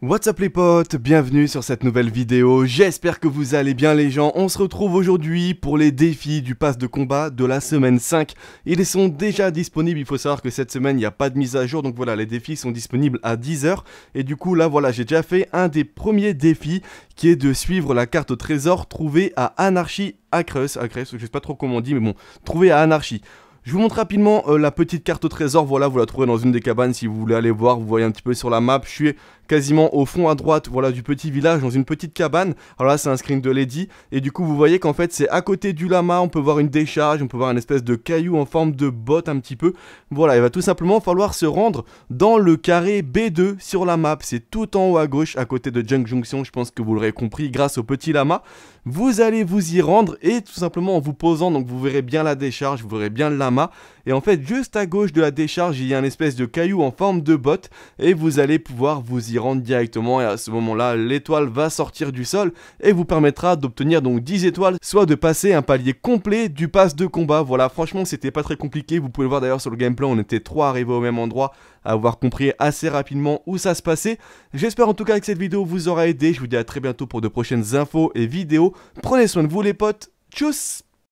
What's up les potes, bienvenue sur cette nouvelle vidéo, j'espère que vous allez bien les gens, on se retrouve aujourd'hui pour les défis du pass de combat de la semaine 5, ils sont déjà disponibles, il faut savoir que cette semaine il n'y a pas de mise à jour, donc voilà les défis sont disponibles à 10h, et du coup là voilà j'ai déjà fait un des premiers défis qui est de suivre la carte au trésor trouvée à Anarchy Acres, Acres, je sais pas trop comment on dit mais bon, trouvée à Anarchy je vous montre rapidement euh, la petite carte au trésor, voilà, vous la trouvez dans une des cabanes si vous voulez aller voir, vous voyez un petit peu sur la map, je suis quasiment au fond à droite, voilà, du petit village, dans une petite cabane, alors là c'est un screen de Lady, et du coup vous voyez qu'en fait c'est à côté du lama, on peut voir une décharge, on peut voir une espèce de caillou en forme de botte un petit peu, voilà, il va tout simplement falloir se rendre dans le carré B2 sur la map, c'est tout en haut à gauche, à côté de Junk Junction, je pense que vous l'aurez compris, grâce au petit lama, vous allez vous y rendre, et tout simplement en vous posant, donc vous verrez bien la décharge, vous verrez bien le lama, et en fait, juste à gauche de la décharge, il y a un espèce de caillou en forme de botte. Et vous allez pouvoir vous y rendre directement. Et à ce moment-là, l'étoile va sortir du sol et vous permettra d'obtenir donc 10 étoiles, soit de passer un palier complet du pass de combat. Voilà, franchement, c'était pas très compliqué. Vous pouvez le voir d'ailleurs sur le gameplay, on était trois arrivés au même endroit à avoir compris assez rapidement où ça se passait. J'espère en tout cas que cette vidéo vous aura aidé. Je vous dis à très bientôt pour de prochaines infos et vidéos. Prenez soin de vous les potes. Tchuss